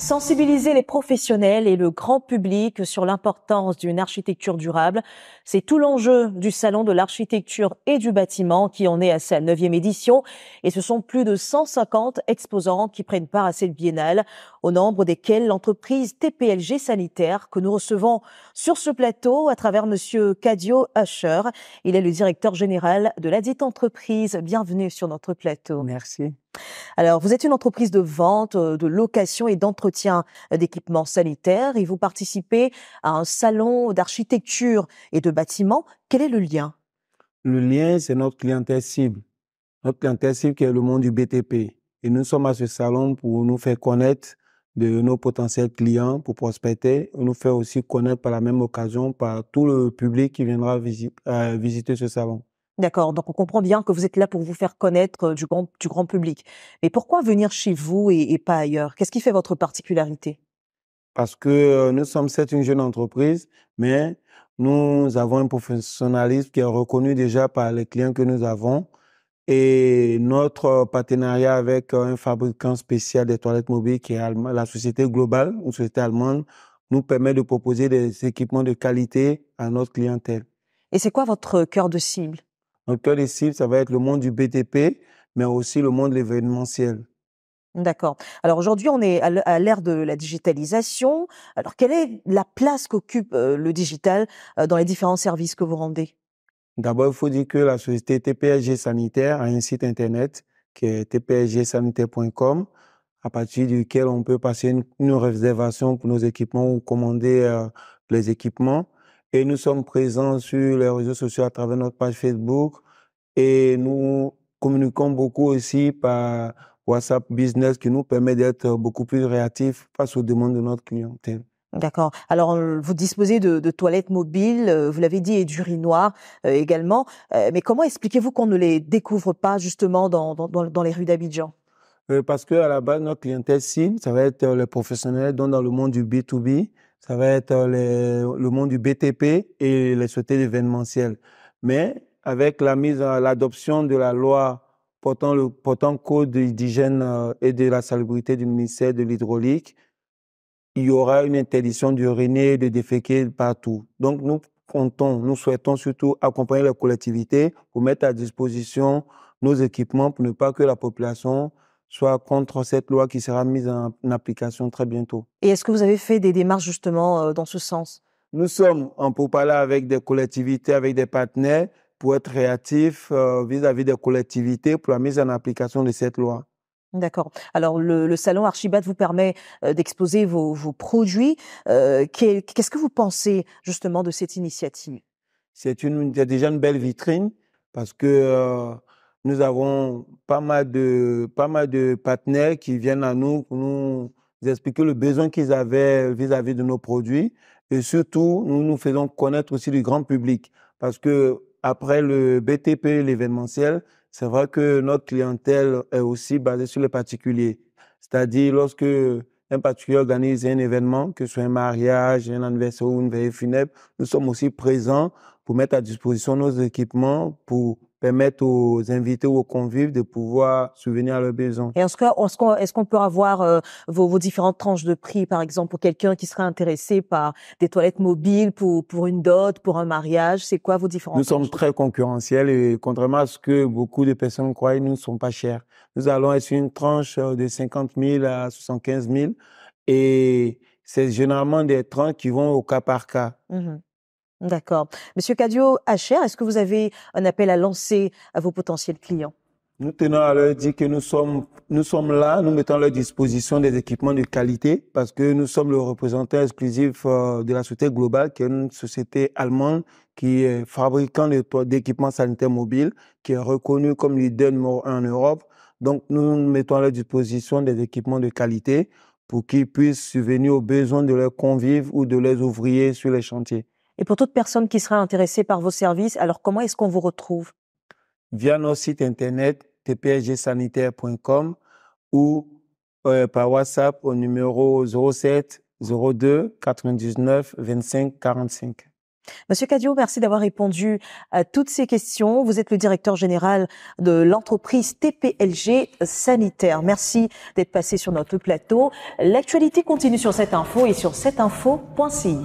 Sensibiliser les professionnels et le grand public sur l'importance d'une architecture durable, c'est tout l'enjeu du Salon de l'architecture et du bâtiment qui en est à sa neuvième édition et ce sont plus de 150 exposants qui prennent part à cette biennale, au nombre desquels l'entreprise TPLG Sanitaire que nous recevons sur ce plateau à travers monsieur Cadio Asher Il est le directeur général de la dite entreprise. Bienvenue sur notre plateau. Merci. Alors, vous êtes une entreprise de vente, euh, de location et d'entretien d'équipements sanitaires et vous participez à un salon d'architecture et de bâtiments. Quel est le lien Le lien, c'est notre clientèle cible. Notre clientèle cible qui est le monde du BTP. Et nous sommes à ce salon pour nous faire connaître de nos potentiels clients pour prospecter. nous faire aussi connaître par la même occasion par tout le public qui viendra euh, visiter ce salon. D'accord. Donc on comprend bien que vous êtes là pour vous faire connaître euh, du grand, du grand public. Mais pourquoi venir chez vous et, pas ailleurs Qu'est-ce qui fait votre particularité Parce que euh, nous sommes certes une jeune entreprise, mais nous avons un professionnalisme qui est reconnu déjà par les clients que nous avons. Et notre euh, partenariat avec un fabricant spécial des toilettes mobiles qui est la société globale, une société allemande, nous permet de proposer des équipements de qualité à notre clientèle. Et c'est quoi votre cœur de cible cœur les cibles, ça va être le monde du BTP, mais aussi le monde de l'événementiel. D'accord. Alors aujourd'hui, on est à l'ère de la digitalisation. Alors quelle est la place qu'occupe euh, le digital euh, dans les différents services que vous rendez D'abord, il faut dire que la société TPSG Sanitaire a un site internet qui est tpsgsanitaire.com à partir duquel on peut passer une, réservation pour nos équipements ou commander euh, les équipements. Et nous sommes présents sur les réseaux sociaux à travers notre page Facebook. Et nous communiquons beaucoup aussi par WhatsApp Business qui nous permet d'être beaucoup plus réactifs face aux demandes de notre clientèle. D'accord. Alors, vous disposez de, toilettes mobiles, euh, vous l'avez dit, et riz noir euh, également. Euh, mais comment expliquez-vous qu'on ne les découvre pas justement dans, dans, les rues d'Abidjan Parce qu'à la base, notre clientèle cible, ça va être les professionnels, dont dans le monde du B2B, ça va être euh, le monde du BTP et les sociétés d'événementiel. Mais avec la mise à l'adoption de la loi portant le code d'hygiène euh, et de la salubrité du ministère de l'hydraulique, il y aura une interdiction d'uriner et de déféquer partout. Donc nous comptons, nous souhaitons surtout accompagner la collectivité pour mettre à disposition nos équipements pour ne pas que la population soit contre cette loi qui sera mise en, application très bientôt. Et est-ce que vous avez fait des démarches justement euh, dans ce sens Nous sommes en Popala avec des collectivités, avec des partenaires pour être réactifs euh, vis-à-vis des collectivités pour la mise en application de cette loi. D'accord. Alors le, salon Archibat vous permet euh, d'exposer vos, produits. Qu'est-ce que vous pensez justement de cette initiative C'est une, déjà une belle vitrine parce que nous avons pas mal de, pas mal de partenaires qui viennent à nous pour nous expliquer le besoin qu'ils avaient vis-à-vis de nos produits. Et surtout, nous nous faisons connaître aussi du grand public. Parce que après le BTP, l'événementiel, c'est vrai que notre clientèle est aussi basée sur les particuliers. C'est-à-dire, lorsque un particulier organise un événement, que ce soit un mariage, un anniversaire ou une veille funèbre, nous sommes aussi présents pour mettre à disposition nos équipements, pour permettre aux invités ou aux convives de pouvoir souvenir à leurs besoins. Et est-ce qu'on est, ce qu'on peut avoir euh, vos, différentes tranches de prix, par exemple, pour quelqu'un qui serait intéressé par des toilettes mobiles, pour, pour une dot, pour un mariage C'est quoi vos différentes Nous sommes très concurrentiels et contrairement à ce que beaucoup de personnes croient, nous ne sommes pas chers. Nous allons être sur une tranche euh, de 50 000 à 75 000 et c'est généralement des tranches qui vont au cas par cas. Mmh D'accord. Monsieur Cadio HR, est-ce que vous avez un appel à lancer à vos potentiels clients Nous tenons à leur dire que nous sommes, nous sommes là, nous mettons à leur disposition des équipements de qualité parce que nous sommes le représentant exclusif euh, de la société globale, qui est une société allemande qui est fabricant d'équipements sanitaires mobiles, qui est reconnue comme leader numéro un en Europe. Donc, nous mettons à leur disposition des équipements de qualité pour qu'ils puissent subvenir aux besoins de leurs convives ou de leurs ouvriers sur les chantiers. Et pour toute personne qui sera intéressée par vos services, alors comment est-ce qu'on vous retrouve Via nos site internet tplgsanitaire.com ou euh, par WhatsApp au numéro 07 02 99 25 45. Monsieur Cadio, merci d'avoir répondu à toutes ces questions. Vous êtes le directeur général de l'entreprise TPLG Sanitaire. Merci d'être passé sur notre plateau. L'actualité continue sur cette info et sur cetteinfo.ci.